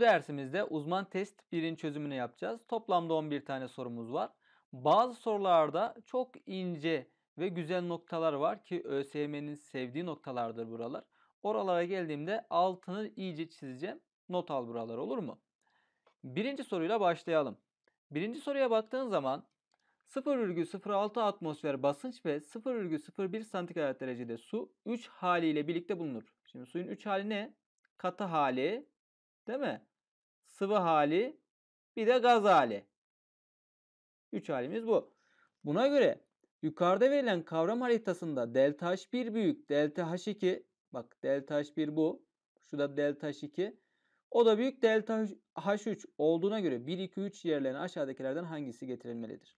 dersimizde uzman test 1'in çözümünü yapacağız. Toplamda 11 tane sorumuz var. Bazı sorularda çok ince ve güzel noktalar var ki ÖSYM'nin sevdiği noktalardır buralar. Oralara geldiğimde altını iyice çizeceğim. Not al buralar olur mu? Birinci soruyla başlayalım. Birinci soruya baktığın zaman 0,06 atmosfer basınç ve 0,01 santigrat derecede su 3 haliyle birlikte bulunur. Şimdi suyun 3 hali ne? Katı hali değil mi? sıvı hali, bir de gaz hali. Üç halimiz bu. Buna göre yukarıda verilen kavram haritasında delta H1 büyük, delta H2 bak delta H1 bu. Şu da delta H2. O da büyük delta H3 olduğuna göre 1, 2, 3 yerlerine aşağıdakilerden hangisi getirilmelidir?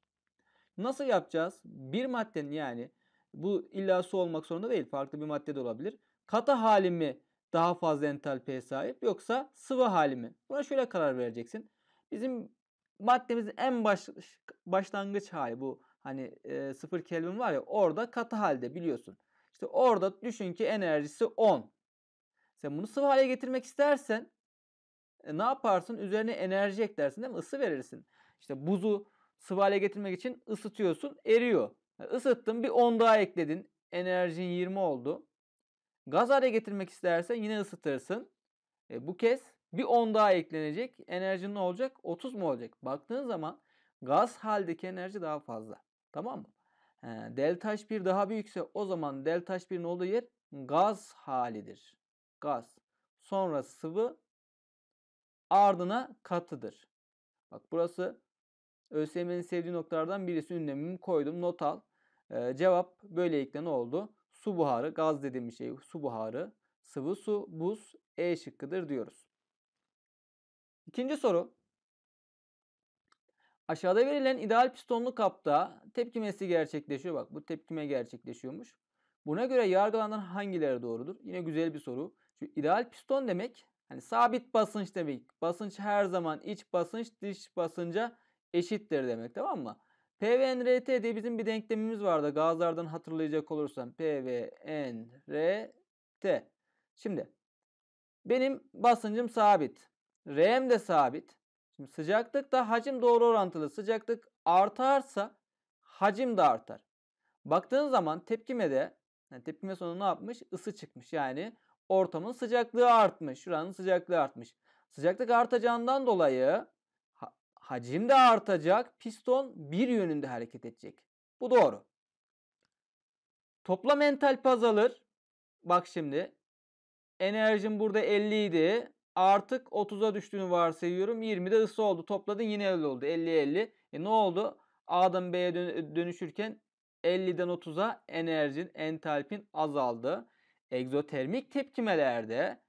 Nasıl yapacağız? Bir maddenin yani bu illa su olmak zorunda değil. Farklı bir madde de olabilir. Kata halimi daha fazla entalpiye sahip yoksa sıvı hali mi? Buna şöyle karar vereceksin. Bizim maddemizin en baş, başlangıç hali bu hani e, 0 Kelvin var ya orada katı halde biliyorsun. İşte orada düşün ki enerjisi 10. Sen bunu sıvı hale getirmek istersen e, ne yaparsın? Üzerine enerji eklersin değil mi? Isı verirsin. İşte buzu sıvı hale getirmek için ısıtıyorsun eriyor. Yani e, ısıttın bir 10 daha ekledin. Enerjin 20 oldu. Gaz hale getirmek istersen yine ısıtırsın. E, bu kez bir 10 daha eklenecek. Enerjinin ne olacak? 30 mu olacak? Baktığın zaman gaz haldeki enerji daha fazla. Tamam mı? E, delta H1 daha büyükse o zaman delta H1'in olduğu yer gaz halidir. Gaz. Sonra sıvı ardına katıdır. Bak burası ÖSYM'nin sevdiği noktalardan birisi ünlemimi koydum. Not al. E, cevap böyle ekleni oldu? Su buharı, gaz dediğimiz şey su buharı, sıvı su, buz E şıkkıdır diyoruz. İkinci soru. Aşağıda verilen ideal pistonlu kapta tepkimesi gerçekleşiyor. Bak bu tepkime gerçekleşiyormuş. Buna göre yargılanan hangileri doğrudur? Yine güzel bir soru. Çünkü ideal piston demek hani sabit basınç demek. Basınç her zaman iç basınç dış basınca eşittir demek tamam mı? PVNRT diye bizim bir denklemimiz vardı. Gazlardan hatırlayacak olursam. PVNRT. Şimdi benim basıncım sabit. R'm de sabit. Şimdi sıcaklık da hacim doğru orantılı. Sıcaklık artarsa hacim de artar. Baktığın zaman tepkimede yani tepkime sonu ne yapmış? Isı çıkmış. Yani ortamın sıcaklığı artmış. Şuranın sıcaklığı artmış. Sıcaklık artacağından dolayı hacim de artacak. Piston bir yönünde hareket edecek. Bu doğru. Toplam entalpi azalır. Bak şimdi. Enerjim burada 50 idi. Artık 30'a düştüğünü varsayıyorum. 20'de ısı oldu. Topladın yine 50 oldu. 50-50. E ne oldu? A'dan B'ye dönüşürken 50'den 30'a enerjin, entalpin azaldı. Egzotermik tepkimelerde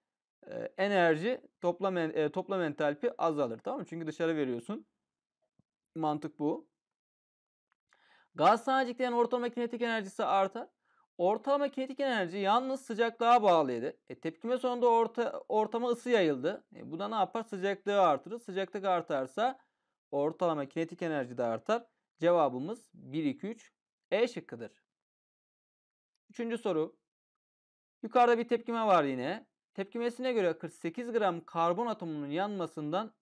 e, enerji toplam e, toplam entalpi azalır tamam mı? Çünkü dışarı veriyorsun. Mantık bu. Gaz taneciklerin ortalama kinetik enerjisi artar. Ortalama kinetik enerji yalnız sıcaklığa bağlıydı. E, tepkime sonunda orta, ortama ısı yayıldı. E, bu da ne yapar? Sıcaklığı artırır. Sıcaklık artarsa ortalama kinetik enerji de artar. Cevabımız 1, 2, 3 E şıkkıdır. Üçüncü soru. Yukarıda bir tepkime var yine. Tepkimesine göre 48 gram karbon atomunun yanmasından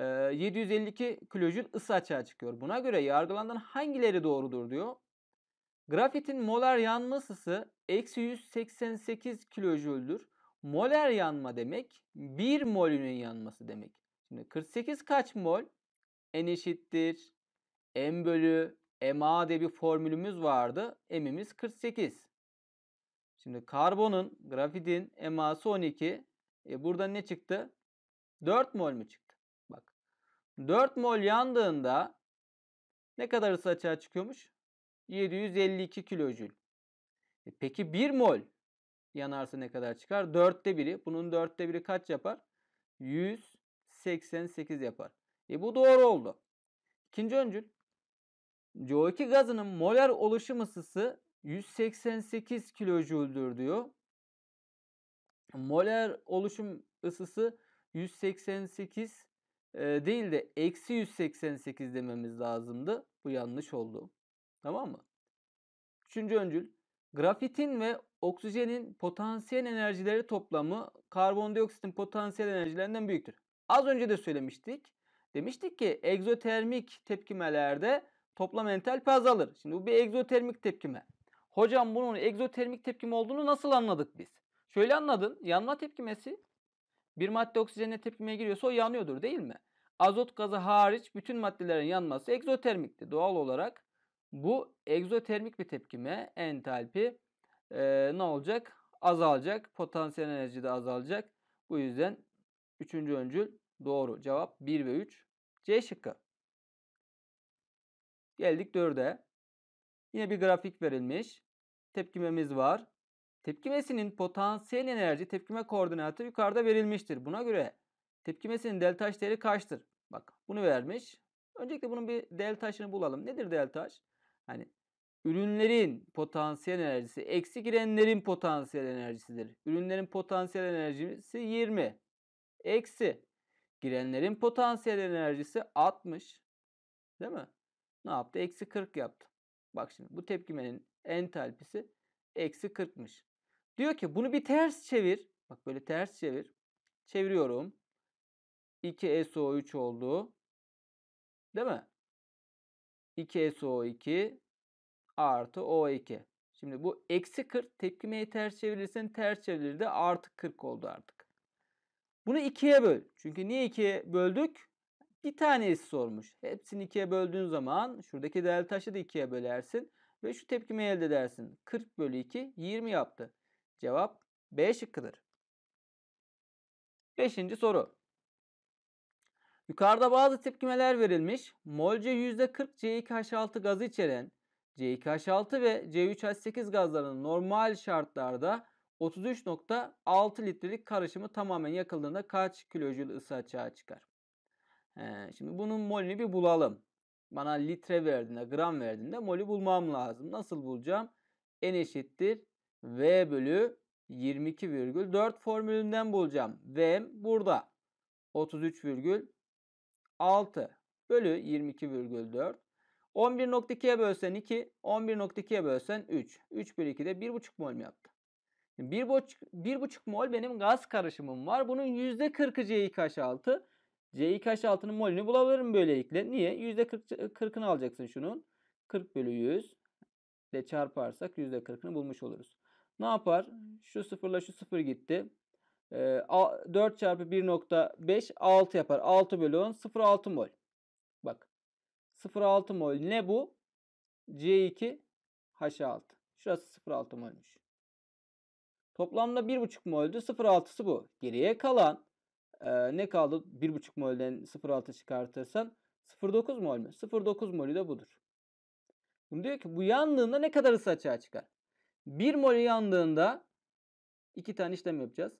752 kilojül ısı açığa çıkıyor. Buna göre yargılanan hangileri doğrudur diyor. Grafitin molar yanma ısısı eksi 188 kilojüldür. Moler yanma demek 1 molünün yanması demek. Şimdi 48 kaç mol? N eşittir. M bölü MA diye bir formülümüz vardı. M'imiz 48. Şimdi karbonun, grafitin MA'sı 12. E burada ne çıktı? 4 mol mu çıktı? 4 mol yandığında ne kadar ısı açığa çıkıyormuş? 752 kilojül. E peki 1 mol yanarsa ne kadar çıkar? 4'te biri. Bunun 4'te biri kaç yapar? 188 yapar. E bu doğru oldu. İkinci öncül. CO2 gazının molar oluşum ısısı 188 kilojüldür diyor. Molar oluşum ısısı 188 değil de eksi 188 dememiz lazımdı. Bu yanlış oldu. Tamam mı? Üçüncü öncül. Grafitin ve oksijenin potansiyel enerjileri toplamı karbondioksitin potansiyel enerjilerinden büyüktür. Az önce de söylemiştik. Demiştik ki egzotermik tepkimelerde toplam entalpi azalır. Şimdi bu bir egzotermik tepkime. Hocam bunun egzotermik tepkime olduğunu nasıl anladık biz? Şöyle anladın. Yanma tepkimesi bir madde oksijenle tepkimeye giriyorsa o yanıyordur değil mi? Azot gazı hariç bütün maddelerin yanması egzotermikti. Doğal olarak bu egzotermik bir tepkime entalpi e, ne olacak? Azalacak. Potansiyel enerji de azalacak. Bu yüzden üçüncü öncül doğru. Cevap 1 ve 3 C şıkkı. Geldik 4'e. Yine bir grafik verilmiş. Tepkimemiz var. Tepkimesinin potansiyel enerji tepkime koordinatı yukarıda verilmiştir. Buna göre tepkimesinin delta H değeri kaçtır? Bak bunu vermiş. Öncelikle bunun bir delta H'ını bulalım. Nedir delta H? Hani ürünlerin potansiyel enerjisi eksi girenlerin potansiyel enerjisidir. Ürünlerin potansiyel enerjisi 20. Eksi girenlerin potansiyel enerjisi 60. Değil mi? Ne yaptı? Eksi 40 yaptı. Bak şimdi bu tepkimenin entalpisi eksi 40'mış. Diyor ki bunu bir ters çevir. Bak böyle ters çevir. Çeviriyorum. 2 SO3 oldu. Değil mi? 2 SO2 artı O2. Şimdi bu eksi 40 tepkimeyi ters çevirirsen ters çevirir de artı 40 oldu artık. Bunu 2'ye böl. Çünkü niye 2'ye böldük? Bir tanesi sormuş. Hepsini 2'ye böldüğün zaman şuradaki taşı da 2'ye bölersin. Ve şu tepkimeyi elde edersin. 40 bölü 2 20 yaptı. Cevap B şıkkıdır. Beşinci soru. Yukarıda bazı tepkimeler verilmiş. Molce %40 C2H6 gazı içeren C2H6 ve C3H8 gazlarının normal şartlarda 33.6 litrelik karışımı tamamen yakıldığında kaç kilojül ısı açığa çıkar? Ee, şimdi bunun molünü bir bulalım. Bana litre verdiğinde, gram verdiğinde molü bulmam lazım. Nasıl bulacağım? N eşittir V bölü 22,4 formülünden bulacağım. V burada 33,6 bölü 22,4. 11.2'ye bölsen 2, 11.2'ye bölsen 3. 3 bölü 2 de 1,5 mol mu yaptı? 1,5 mol benim gaz karışımım var. Bunun 40 C2H6. C2H6'nın molünü bulabilirim böylelikle. Niye? %40'ını alacaksın şunun. 40 bölü 100 ile çarparsak %40'ını bulmuş oluruz. Ne yapar? Şu sıfırla şu sıfır gitti. 4 ee, çarpı 1.5 6 yapar. 6 bölü 10 0.6 mol. Bak 0.6 mol ne bu? C2 H6. Şurası 0.6 molmuş. Toplamda 1.5 moldü. 0.6'sı bu. Geriye kalan e, ne kaldı? 1.5 molden 0.6 çıkartırsan 0.9 mol mu? 0.9 molü de budur. Şimdi diyor ki bu yandığında ne kadar ısı açığa çıkar? 1 mol yandığında iki tane işlem yapacağız.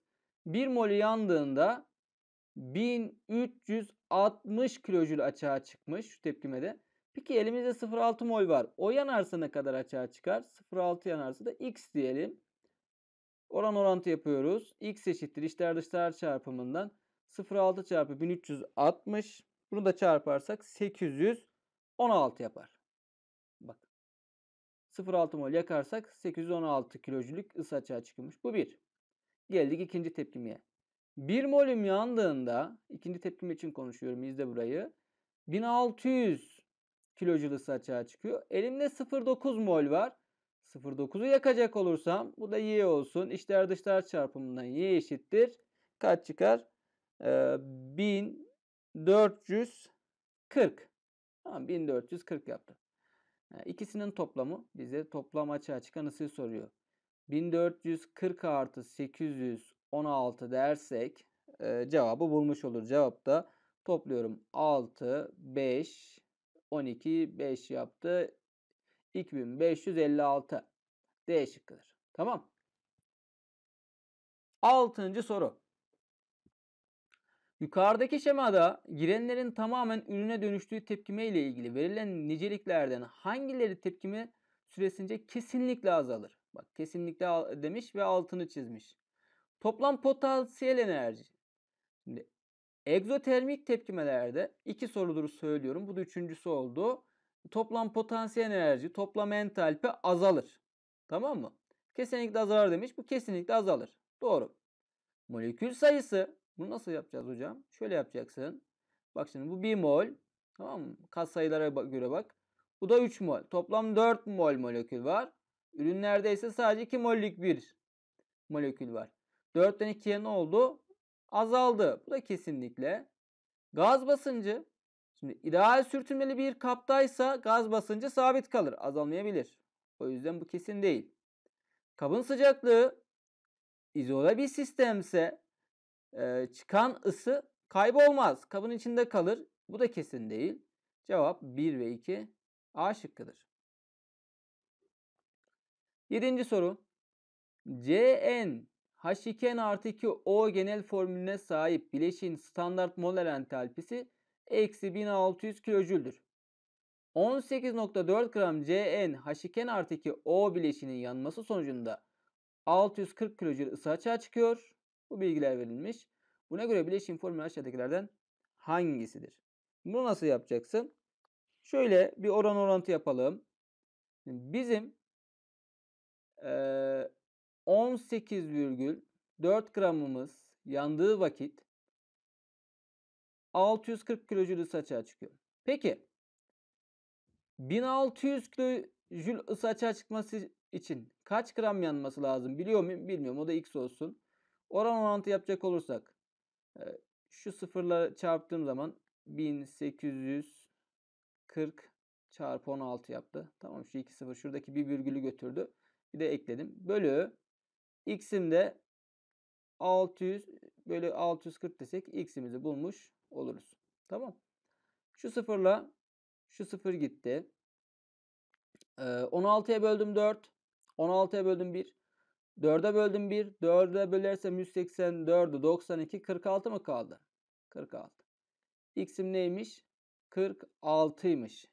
1 mol yandığında 1360 kilojül açığa çıkmış şu tepkimede. Peki elimizde 0.6 mol var. O yanarsa ne kadar açığa çıkar? 0.6 yanarsa da x diyelim. Oran orantı yapıyoruz. x eşittir içler dışlar çarpımından 0.6 çarpı 1360. Bunu da çarparsak 816 yapar. 0.6 mol yakarsak 816 kilojülük ısı açığa çıkmış. Bu bir. Geldik ikinci tepkimeye. 1 molüm yandığında ikinci tepkim için konuşuyorum izle burayı. 1600 kilojül ısı açığa çıkıyor. Elimde 0.9 mol var. 0.9'u yakacak olursam bu da y olsun. İçler dışlar çarpımından y eşittir. Kaç çıkar? Ee, 1440. Tamam 1440 yaptı. İkisinin toplamı bize toplam açığa çıkan ısıyı soruyor. 1440 artı 816 dersek e, cevabı bulmuş olur. Cevap da topluyorum 6, 5, 12, 5 yaptı. 2556 D şıkkıdır. Tamam. Altıncı soru. Yukarıdaki şemada girenlerin tamamen ürüne dönüştüğü tepkime ile ilgili verilen niceliklerden hangileri tepkime süresince kesinlikle azalır? Bak kesinlikle demiş ve altını çizmiş. Toplam potansiyel enerji. Şimdi egzotermik tepkimelerde iki sorudur söylüyorum. Bu da üçüncüsü oldu. Toplam potansiyel enerji, toplam entalpi azalır. Tamam mı? Kesinlikle azalır demiş. Bu kesinlikle azalır. Doğru. Molekül sayısı bunu nasıl yapacağız hocam? Şöyle yapacaksın. Bak şimdi bu 1 mol. Tamam mı? Kat sayılara göre bak. Bu da 3 mol. Toplam 4 mol molekül var. Ürünlerde ise sadece 2 mollik bir molekül var. 4'ten 2'ye ne oldu? Azaldı. Bu da kesinlikle. Gaz basıncı. Şimdi ideal sürtünmeli bir kaptaysa gaz basıncı sabit kalır. Azalmayabilir. O yüzden bu kesin değil. Kabın sıcaklığı izole bir sistemse çıkan ısı kaybolmaz. Kabın içinde kalır. Bu da kesin değil. Cevap 1 ve 2 A şıkkıdır. Yedinci soru. CN H2N artı 2 O genel formülüne sahip bileşin standart moler entalpisi eksi 1600 kilojüldür. 18.4 gram CN H2N artı 2 O bileşinin yanması sonucunda 640 kilojül ısı açığa çıkıyor. Bu bilgiler verilmiş. Buna göre bileşim formülü aşağıdakilerden hangisidir? Bunu nasıl yapacaksın? Şöyle bir oran orantı yapalım. Bizim 18,4 gramımız yandığı vakit 640 kilojül ısı açığa çıkıyor. Peki 1600 kilojül ısı açığa çıkması için kaç gram yanması lazım biliyor muyum? Bilmiyorum o da x olsun. Oran orantı yapacak olursak e, şu sıfırla çarptığım zaman 1840 çarpı 16 yaptı. Tamam şu iki sıfır şuradaki bir virgülü götürdü. Bir de ekledim. Bölü x'imde 600 bölü 640 desek x'imizi bulmuş oluruz. Tamam. Şu sıfırla şu sıfır gitti. Ee, 16'ya böldüm 4. 16'ya böldüm 1. 4'e böldüm 1. 4'e bölersem 184'ü 92. 46 mı kaldı? 46. X'im neymiş? 46'ymış.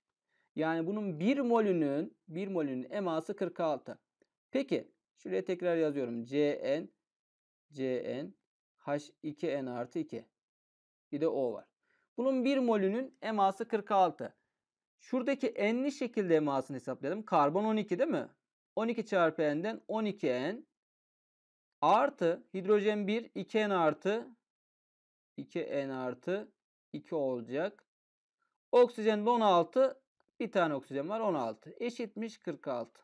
Yani bunun 1 molünün 1 molünün eması 46. Peki şuraya tekrar yazıyorum. Cn Cn H2n artı 2. Bir de O var. Bunun 1 molünün eması 46. Şuradaki nli şekilde emasını hesaplayalım. Karbon 12 değil mi? 12 çarpı n'den 12n Artı hidrojen 1 2N artı 2N artı 2 olacak. Oksijen de 16. Bir tane oksijen var 16. Eşitmiş 46.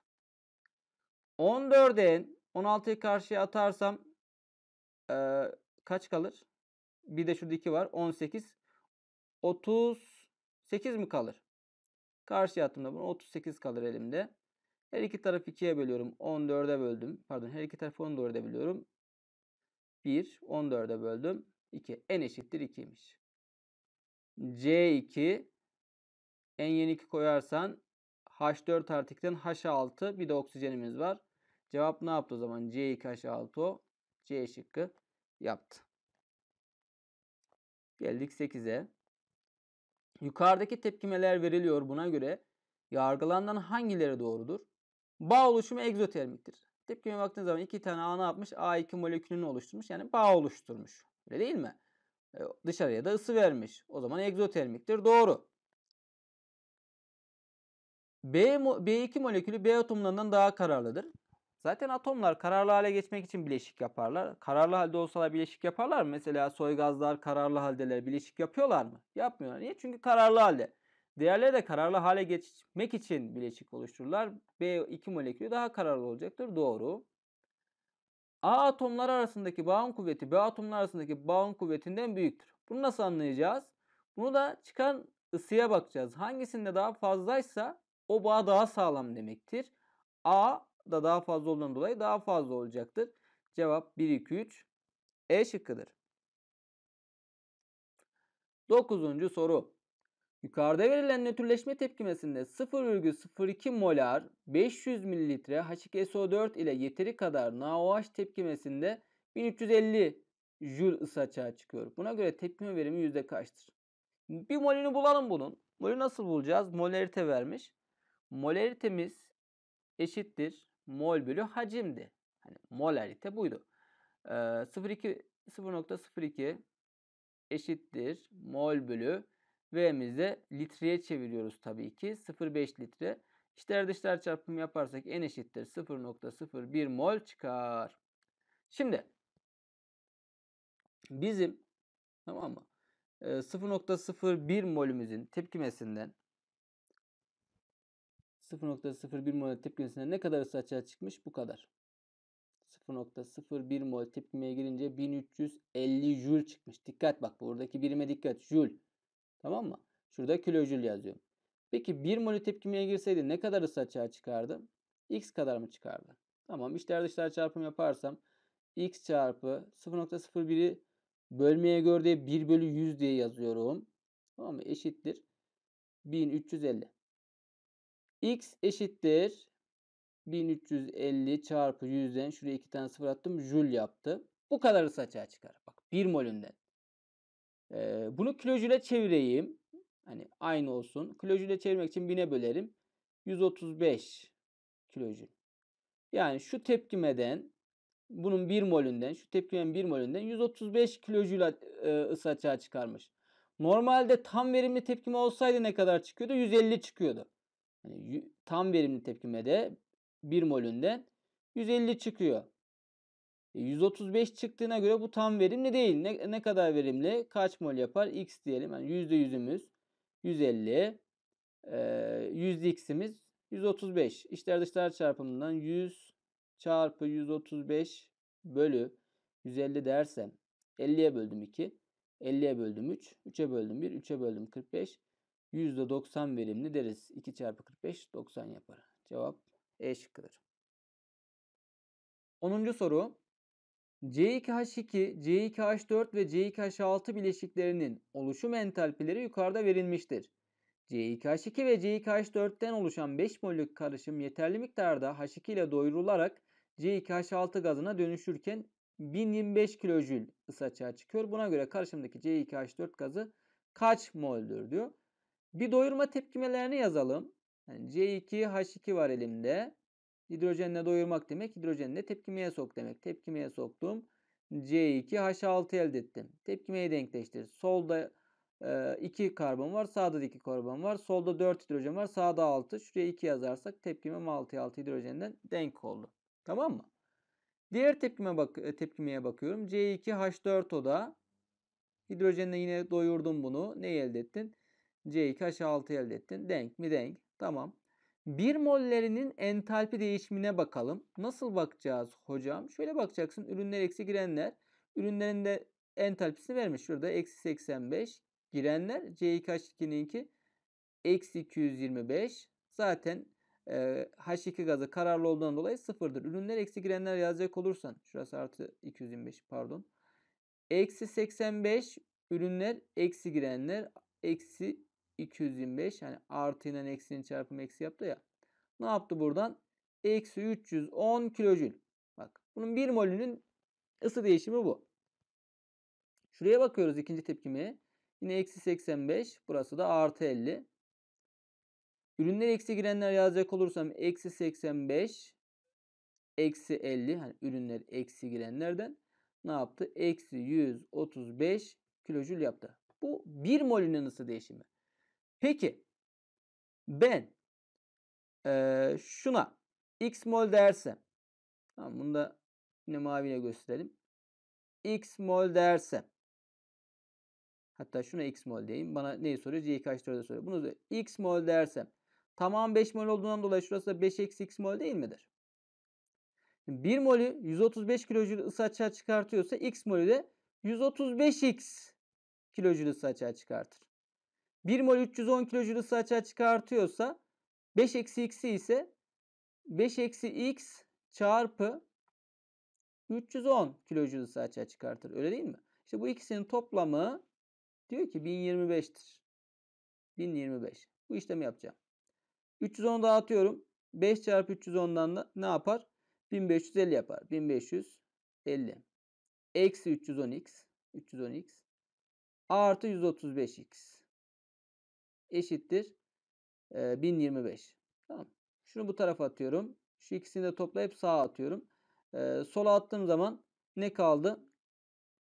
14N 16'yı karşıya atarsam e, kaç kalır? Bir de şurada 2 var. 18. 38 mi kalır? Karşıya attığımda bunu 38 kalır elimde. Her iki tarafı ikiye bölüyorum. 14'e böldüm. Pardon her iki tarafı 14'e bölüyorum. 1, 14'e böldüm. 2. En eşittir 2'ymiş. C2 N yeni 2 koyarsan H4 artıktan H6 bir de oksijenimiz var. Cevap ne yaptı o zaman? C2H6O C şıkkı yaptı. Geldik 8'e. Yukarıdaki tepkimeler veriliyor. Buna göre yargılandan hangileri doğrudur? Bağ oluşumu egzotermiktir. Tepkime baktığınız zaman iki tane A ne yapmış? A2 molekülünü oluşturmuş. Yani bağ oluşturmuş. Öyle değil mi? E, dışarıya da ısı vermiş. O zaman egzotermiktir. Doğru. B, B2 molekülü B atomlarından daha kararlıdır. Zaten atomlar kararlı hale geçmek için bileşik yaparlar. Kararlı halde olsalar bileşik yaparlar mı? Mesela soy gazlar kararlı haldeler bileşik yapıyorlar mı? Yapmıyorlar. Niye? Çünkü kararlı halde. Diğerleri de kararlı hale geçmek için bileşik oluştururlar. B2 molekülü daha kararlı olacaktır. Doğru. A atomlar arasındaki bağın kuvveti B atomlar arasındaki bağın kuvvetinden büyüktür. Bunu nasıl anlayacağız? Bunu da çıkan ısıya bakacağız. Hangisinde daha fazlaysa o bağ daha sağlam demektir. A da daha fazla olduğundan dolayı daha fazla olacaktır. Cevap 1, 2, 3 E şıkkıdır. Dokuzuncu soru. Yukarıda verilen nötrleşme tepkimesinde 0,02 molar 500 mililitre H2SO4 ile yeteri kadar NaOH tepkimesinde 1350 jül ısı açığa çıkıyor. Buna göre tepkime verimi yüzde kaçtır? Bir molünü bulalım bunun. Molü nasıl bulacağız? Molarite vermiş. Molaritemiz eşittir mol bölü hacimdi. Hani molarite buydu. Ee, 0,2 0,02 eşittir mol bölü V'mizde litreye çeviriyoruz tabii ki. 0,5 litre. İçler dışlar çarpımı yaparsak n eşittir 0.01 mol çıkar. Şimdi bizim tamam mı? 0.01 molümüzün tepkimesinden 0.01 mol tepkimesinden ne kadar ısı açığa çıkmış? Bu kadar. 0.01 mol tepkimeye girince 1350 jül çıkmış. Dikkat bak buradaki birime dikkat. Jül. Tamam mı? Şurada kilojül yazıyorum. Peki 1 mol tepkimeye girseydi ne kadar ısı açığa çıkardı? X kadar mı çıkardı? Tamam içler dışlar çarpım yaparsam X çarpı 0.01'i bölmeye göre diye 1 bölü 100 diye yazıyorum. Tamam mı? Eşittir. 1350. X eşittir. 1350 çarpı 100'den şuraya 2 tane sıfır attım. Jül yaptı. Bu kadar ısı açığa çıkar. Bak 1 molünden. E, bunu kilojüle çevireyim. Hani aynı olsun. Kilojüle çevirmek için 1000'e bölerim. 135 kilojül. Yani şu tepkimeden bunun 1 molünden şu tepkimenin 1 molünden 135 kilojül ısı açığa çıkarmış. Normalde tam verimli tepkime olsaydı ne kadar çıkıyordu? 150 çıkıyordu. Yani tam verimli tepkimede 1 molünden 150 çıkıyor. 135 e, çıktığına göre bu tam verimli değil. Ne, ne kadar verimli? Kaç mol yapar? X diyelim. Yani %100'ümüz 150. Ee, x'imiz 135. İçler dışlar çarpımından 100 çarpı 135 bölü 150 dersem 50'ye böldüm 2. 50'ye böldüm 3. 3'e böldüm 1. 3'e böldüm 45. %90 verimli deriz. 2 çarpı 45 90 yapar. Cevap E şıkkıdır. 10. soru C2H2, C2H4 ve C2H6 bileşiklerinin oluşum entalpileri yukarıda verilmiştir. C2H2 ve C2H4'ten oluşan 5 mol'lük karışım yeterli miktarda H2 ile doyurularak C2H6 gazına dönüşürken 1025 kilojül ısı açığa çıkıyor. Buna göre karışımdaki C2H4 gazı kaç mol'dür diyor. Bir doyurma tepkimelerini yazalım. Yani C2H2 var elimde. Hidrojenle doyurmak demek hidrojenle tepkimeye sok demek. Tepkimeye soktum. C2H6 elde ettim. Tepkimeyi denkleştir. Solda 2 e, karbon var. Sağda 2 karbon var. Solda 4 hidrojen var. Sağda 6. Şuraya 2 yazarsak tepkimem 6 6 hidrojenden denk oldu. Tamam mı? Diğer tepkime bak e, tepkimeye bakıyorum. C2H4O'da hidrojenle yine doyurdum bunu. Ne elde ettin? C2H6 elde ettin. Denk mi denk? Tamam. 1 mollerinin entalpi değişimine bakalım. Nasıl bakacağız hocam? Şöyle bakacaksın. Ürünler eksi girenler. Ürünlerin de entalpisini vermiş. Şurada eksi 85 girenler. C2H2'ninki eksi 225. Zaten e, H2 gazı kararlı olduğundan dolayı sıfırdır. Ürünler eksi girenler yazacak olursan. Şurası artı 225 pardon. Eksi 85 ürünler eksi girenler eksi 225 yani artı ile eksinin çarpımı eksi yaptı ya. Ne yaptı buradan? Eksi 310 kilojül. Bak bunun 1 molünün ısı değişimi bu. Şuraya bakıyoruz ikinci tepkimeye. Yine eksi 85. Burası da artı 50. Ürünler eksi girenler yazacak olursam eksi 85 eksi 50 hani ürünler eksi girenlerden ne yaptı? Eksi 135 kilojül yaptı. Bu 1 molünün ısı değişimi. Peki ben e, şuna x mol dersem tamam bunu da yine maviyle gösterelim. x mol dersem hatta şuna x mol diyeyim. Bana neyi soruyor? C'yi kaç soruyor soruyor. Bunu da x mol dersem tamam 5 mol olduğundan dolayı şurası da 5 eksi x mol değil midir? 1 molü 135 kilojül ısı açığa çıkartıyorsa x molü de 135x kilojül ısı açığa çıkartır. 1 mol 310 kilojül ısı açığa çıkartıyorsa 5 eksi x'i ise 5 eksi x çarpı 310 kilojül ısı açığa çıkartır. Öyle değil mi? İşte bu ikisinin toplamı diyor ki 1025'tir. 1025. Bu işlemi yapacağım. 310 dağıtıyorum. 5 çarpı 310'dan da ne yapar? 1550 yapar. 1550. Eksi 310x. 310x. Artı 135x eşittir e, 1025. Tamam. Şunu bu tarafa atıyorum. Şu ikisini de toplayıp sağa atıyorum. E, sola attığım zaman ne kaldı?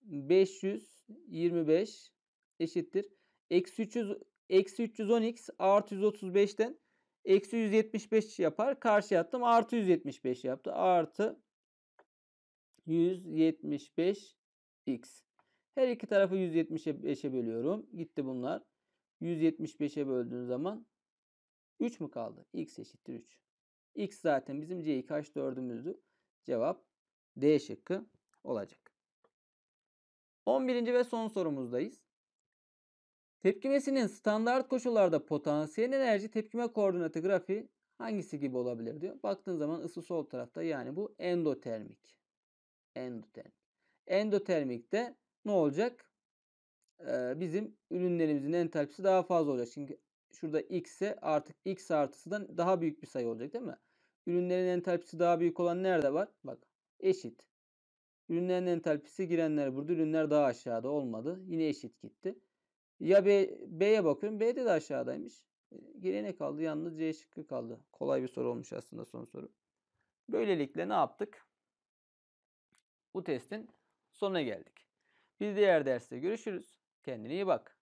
525 eşittir. Eksi 300 eksi 310x artı 135'ten eksi 175 yapar. Karşıya attım. Artı 175 yaptı. Artı 175 x. Her iki tarafı 175'e bölüyorum. Gitti bunlar. 175'e böldüğün zaman 3 mü kaldı? X eşittir 3. X zaten bizim C'yi kaç dördümüzdü? Cevap D şıkkı olacak. 11. ve son sorumuzdayız. Tepkimesinin standart koşullarda potansiyel enerji tepkime koordinatı grafiği hangisi gibi olabilir diyor. Baktığın zaman ısı sol tarafta yani bu endotermik. Endotermik. Endotermikte ne olacak? bizim ürünlerimizin entalpisi daha fazla olacak. Çünkü şurada x'e artık x artısından daha büyük bir sayı olacak değil mi? Ürünlerin entalpisi daha büyük olan nerede var? Bak eşit. Ürünlerin entalpisi girenler burada. Ürünler daha aşağıda olmadı. Yine eşit gitti. Ya B, B'ye bakıyorum. B'de de aşağıdaymış. E, Girene kaldı. Yalnız C şıkkı kaldı. Kolay bir soru olmuş aslında son soru. Böylelikle ne yaptık? Bu testin sonuna geldik. Bir diğer derste görüşürüz. Kendine iyi bak.